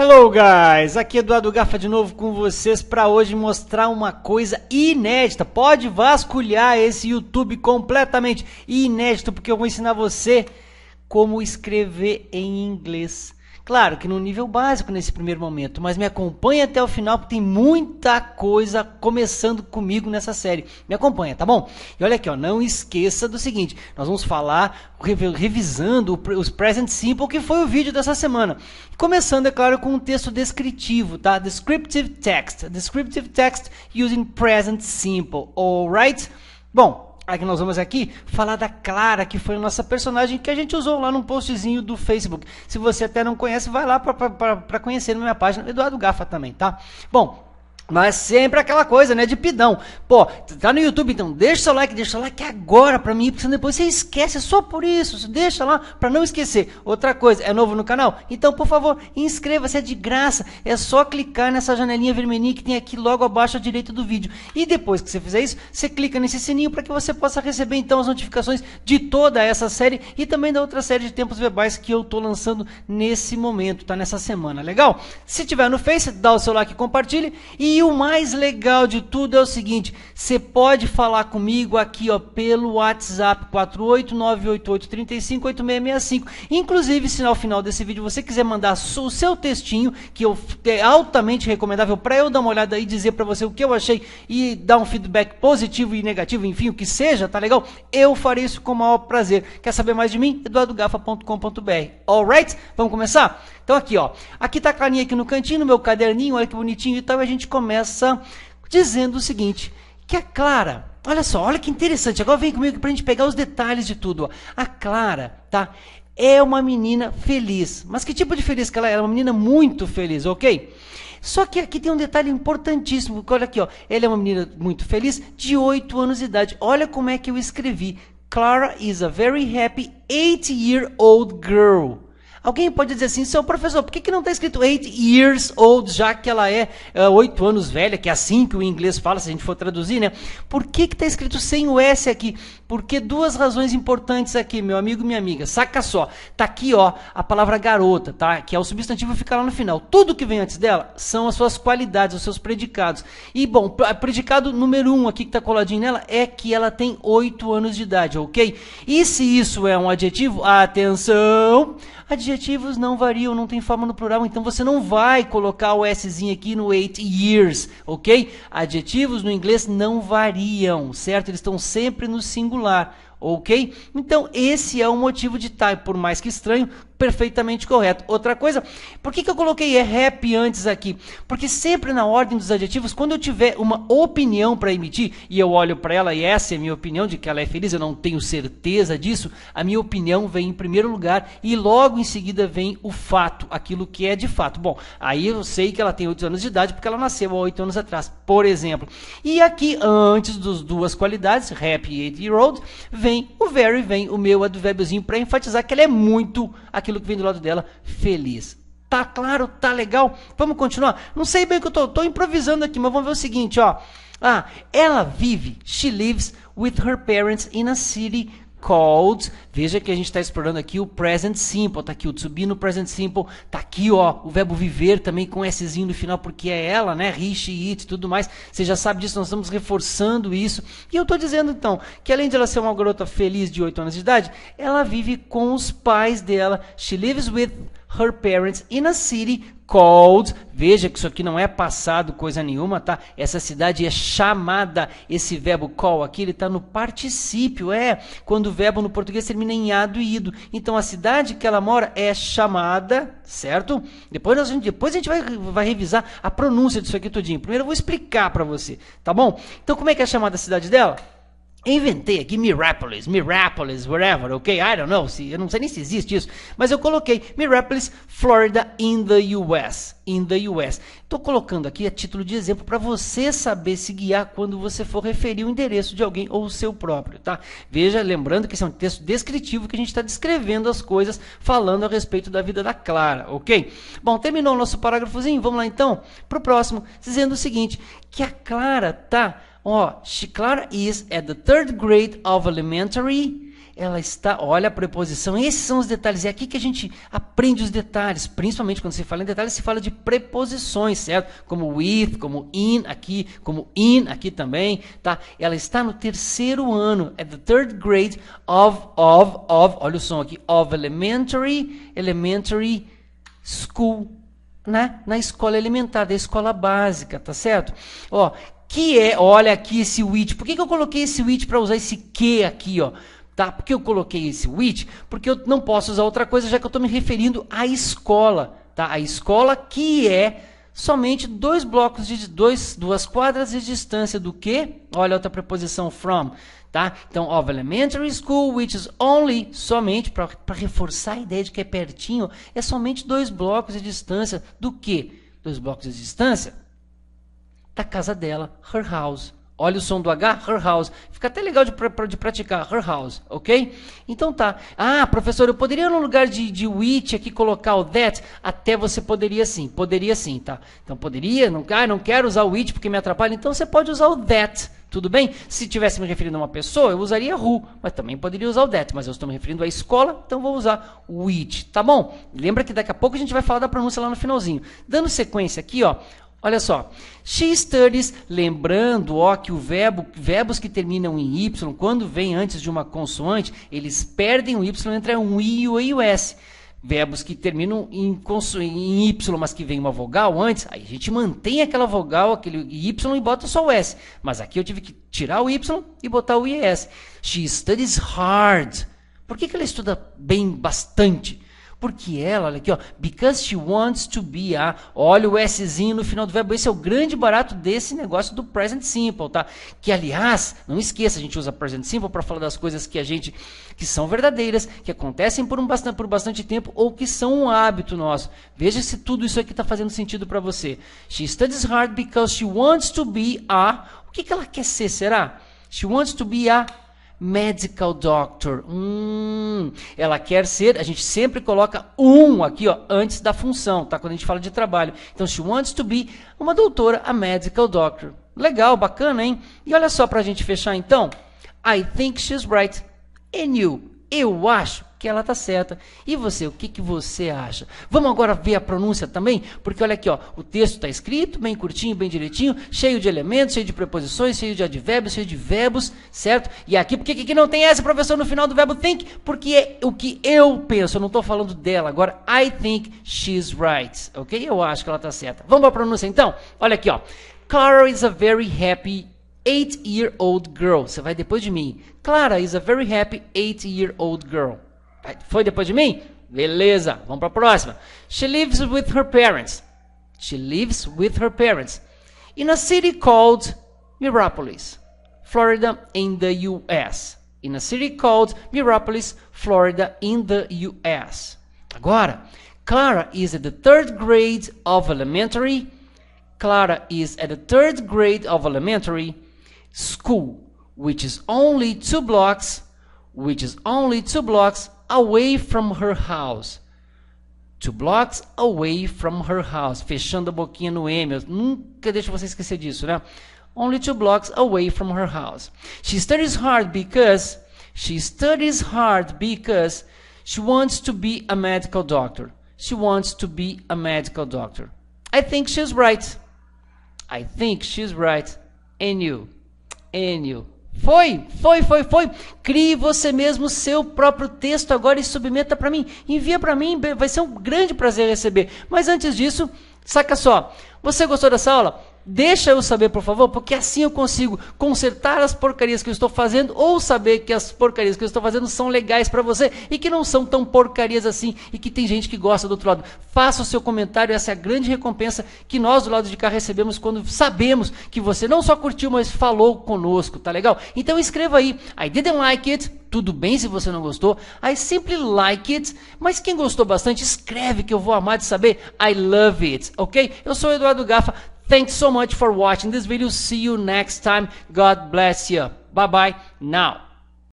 Hello guys, aqui é Eduardo Gafa de novo com vocês para hoje mostrar uma coisa inédita. Pode vasculhar esse YouTube completamente inédito porque eu vou ensinar você como escrever em inglês Claro que no nível básico nesse primeiro momento, mas me acompanha até o final porque tem muita coisa começando comigo nessa série. Me acompanha, tá bom? E olha aqui, ó, não esqueça do seguinte, nós vamos falar revisando os present simple que foi o vídeo dessa semana. Começando, é claro, com um texto descritivo, tá? Descriptive text, descriptive text using present simple, alright? Bom, Aqui ah, nós vamos aqui falar da Clara, que foi a nossa personagem que a gente usou lá num postzinho do Facebook. Se você até não conhece, vai lá para conhecer na minha página, Eduardo Gafa também, tá? Bom, mas sempre aquela coisa, né? De pidão. Pô, tá no YouTube então, deixa o seu like, deixa seu like agora pra mim, porque senão depois você esquece, é só por isso, deixa lá pra não esquecer. Outra coisa, é novo no canal? Então, por favor, inscreva-se, é de graça. É só clicar nessa janelinha vermelhinha que tem aqui logo abaixo à direita do vídeo. E depois que você fizer isso, você clica nesse sininho para que você possa receber então as notificações de toda essa série e também da outra série de tempos verbais que eu tô lançando nesse momento, tá? Nessa semana, legal? Se tiver no Face, dá o seu like e compartilhe. E e o mais legal de tudo é o seguinte: você pode falar comigo aqui ó, pelo WhatsApp 48988358665. Inclusive, se no final desse vídeo você quiser mandar o seu textinho, que eu, é altamente recomendável para eu dar uma olhada e dizer para você o que eu achei e dar um feedback positivo e negativo, enfim, o que seja, tá legal? Eu farei isso com o maior prazer. Quer saber mais de mim? eduardogafa.com.br. Alright? Vamos começar? Então aqui, ó. Aqui tá a clarinha aqui no cantinho, no meu caderninho, olha que bonitinho e tal. E a gente começa dizendo o seguinte, que a Clara, olha só, olha que interessante. Agora vem comigo para a gente pegar os detalhes de tudo. Ó. A Clara, tá? É uma menina feliz. Mas que tipo de feliz que ela é? Ela é uma menina muito feliz, ok? Só que aqui tem um detalhe importantíssimo. Olha aqui, ó. Ela é uma menina muito feliz, de 8 anos de idade. Olha como é que eu escrevi. Clara is a very happy 8-year-old girl. Alguém pode dizer assim, seu professor, por que, que não está escrito eight years old, já que ela é, é oito uh, anos velha, que é assim que o inglês fala, se a gente for traduzir, né? Por que está escrito sem o S aqui? Porque duas razões importantes aqui, meu amigo e minha amiga. Saca só, tá aqui ó, a palavra garota, tá? Que é o substantivo fica lá no final. Tudo que vem antes dela são as suas qualidades, os seus predicados. E bom, predicado número um aqui que está coladinho nela é que ela tem oito anos de idade, ok? E se isso é um adjetivo, atenção! Adjetivos não variam, não tem forma no plural, então você não vai colocar o Szinho aqui no eight years, ok? Adjetivos no inglês não variam, certo? Eles estão sempre no singular ok? Então, esse é o motivo de estar, por mais que estranho, perfeitamente correto. Outra coisa, por que, que eu coloquei é happy antes aqui? Porque sempre na ordem dos adjetivos, quando eu tiver uma opinião para emitir, e eu olho para ela e essa é a minha opinião de que ela é feliz, eu não tenho certeza disso, a minha opinião vem em primeiro lugar e logo em seguida vem o fato, aquilo que é de fato. Bom, aí eu sei que ela tem 8 anos de idade porque ela nasceu há 8 anos atrás, por exemplo. E aqui, antes dos duas qualidades, happy e road, year old, vem o very, vem o meu adverbiozinho para enfatizar que ela é muito, aquilo que vem do lado dela feliz. Tá claro? Tá legal? Vamos continuar? Não sei bem o que eu tô, tô improvisando aqui, mas vamos ver o seguinte, ó. Ah, ela vive, she lives with her parents in a city called. Veja que a gente está explorando aqui o present simple, tá aqui o tsubi no present simple, tá aqui ó, o verbo viver também com szinho no final porque é ela, né? Rich, it, tudo mais. Você já sabe disso, nós estamos reforçando isso. E eu estou dizendo então que além de ela ser uma garota feliz de 8 anos de idade, ela vive com os pais dela. She lives with her parents in a city called. Veja que isso aqui não é passado coisa nenhuma, tá? Essa cidade é chamada. Esse verbo call aqui, ele está no particípio, é. Quando o verbo no português termina em ado e ido. Então a cidade que ela mora é chamada, certo? Depois, nós, depois a gente vai, vai revisar a pronúncia disso aqui tudinho. Primeiro eu vou explicar para você, tá bom? Então como é que é chamada a cidade dela? Inventei aqui Mirapolis, Mirapolis, wherever, ok? I don't know, se, eu não sei nem se existe isso, mas eu coloquei Mirapolis, Florida in the US, in the US. Estou colocando aqui a título de exemplo para você saber se guiar quando você for referir o endereço de alguém ou o seu próprio, tá? Veja, lembrando que esse é um texto descritivo que a gente está descrevendo as coisas, falando a respeito da vida da Clara, ok? Bom, terminou o nosso parágrafozinho, vamos lá então para o próximo, dizendo o seguinte, que a Clara tá Ó, Chiclar is at the third grade of elementary. Ela está, olha a preposição, esses são os detalhes. É aqui que a gente aprende os detalhes, principalmente quando se fala em detalhes, se fala de preposições, certo? Como with, como in aqui, como in aqui também, tá? Ela está no terceiro ano, at the third grade of, of, of, olha o som aqui, of elementary, elementary school, né? na escola elementar, da escola básica, tá certo? Ó, que é, olha aqui esse which. Por que, que eu coloquei esse which para usar esse que aqui, ó? Tá? Por que eu coloquei esse which? Porque eu não posso usar outra coisa, já que eu estou me referindo à escola, tá? A escola que é somente dois blocos de dois, duas quadras de distância do que? Olha outra preposição from, tá? Então, of elementary school, which is only, somente, para reforçar a ideia de que é pertinho, é somente dois blocos de distância do que? Dois blocos de distância da casa dela, her house. Olha o som do H, her house. Fica até legal de, de praticar, her house, ok? Então tá. Ah, professor, eu poderia no lugar de, de which aqui colocar o that? Até você poderia sim, poderia sim, tá? Então poderia, não, ah, não quero usar o which porque me atrapalha, então você pode usar o that, tudo bem? Se tivesse me referindo a uma pessoa, eu usaria who, mas também poderia usar o that, mas eu estou me referindo à escola, então vou usar which, tá bom? Lembra que daqui a pouco a gente vai falar da pronúncia lá no finalzinho. Dando sequência aqui, ó. Olha só, she studies, lembrando ó, que o verbo, verbos que terminam em Y, quando vem antes de uma consoante, eles perdem o Y entre um I e o S. Verbos que terminam em, em Y, mas que vem uma vogal antes, aí a gente mantém aquela vogal, aquele Y e bota só o S. Mas aqui eu tive que tirar o Y e botar o i s. She studies hard. Por que, que ela estuda bem bastante? Porque ela, olha aqui, ó, because she wants to be a, olha o Szinho no final do verbo, esse é o grande barato desse negócio do present simple, tá? Que aliás, não esqueça, a gente usa present simple para falar das coisas que a gente que são verdadeiras, que acontecem por um bastante, por bastante tempo ou que são um hábito nosso. Veja se tudo isso aqui está fazendo sentido para você. She studies hard because she wants to be a, o que que ela quer ser, será? She wants to be a Medical doctor. Hum, ela quer ser, a gente sempre coloca um aqui, ó, antes da função, tá? Quando a gente fala de trabalho. Então, she wants to be uma doutora, a medical doctor. Legal, bacana, hein? E olha só pra gente fechar então. I think she's right. And you? Eu acho que ela está certa. E você, o que, que você acha? Vamos agora ver a pronúncia também? Porque olha aqui, ó, o texto está escrito, bem curtinho, bem direitinho, cheio de elementos, cheio de preposições, cheio de advérbios, cheio de verbos, certo? E aqui, por que, que não tem essa, professor, no final do verbo think? Porque é o que eu penso, eu não estou falando dela. Agora, I think she's right, ok? Eu acho que ela está certa. Vamos para a pronúncia então? Olha aqui, ó. Clara is a very happy eight-year-old girl. Você vai depois de mim. Clara is a very happy eight-year-old girl. Foi depois de mim? Beleza, vamos para a próxima. She lives with her parents. She lives with her parents in a city called Mirapolis, Florida, in the US. In a city called Mirapolis, Florida, in the US. Agora, Clara is at the third grade of elementary. Clara is at the third grade of elementary. school, which is only two blocks, which is only two blocks away from her house. Two blocks away from her house. Fechando a boquinha no M. Eu nunca deixe você esquecer disso, né? Only two blocks away from her house. She studies hard because she studies hard because she wants to be a medical doctor. She wants to be a medical doctor. I think she's right. I think she's right. And you? Enio. Foi, foi, foi, foi. Crie você mesmo o seu próprio texto agora e submeta para mim. Envia para mim, vai ser um grande prazer receber. Mas antes disso, saca só. Você gostou dessa aula? Deixa eu saber, por favor, porque assim eu consigo consertar as porcarias que eu estou fazendo ou saber que as porcarias que eu estou fazendo são legais para você e que não são tão porcarias assim e que tem gente que gosta do outro lado. Faça o seu comentário, essa é a grande recompensa que nós do lado de cá recebemos quando sabemos que você não só curtiu, mas falou conosco, tá legal? Então escreva aí, I didn't like it, tudo bem se você não gostou. I simply like it. Mas quem gostou bastante, escreve que eu vou amar de saber. I love it, ok? Eu sou o Eduardo Gafa. Thanks so much for watching this video. See you next time. God bless you. Bye bye now.